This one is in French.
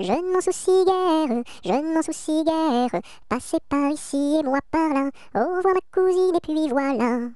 je ne m'en soucie guère, je ne m'en soucie guère. Passez par ici et moi par là. Au revoir ma cousine et puis voilà.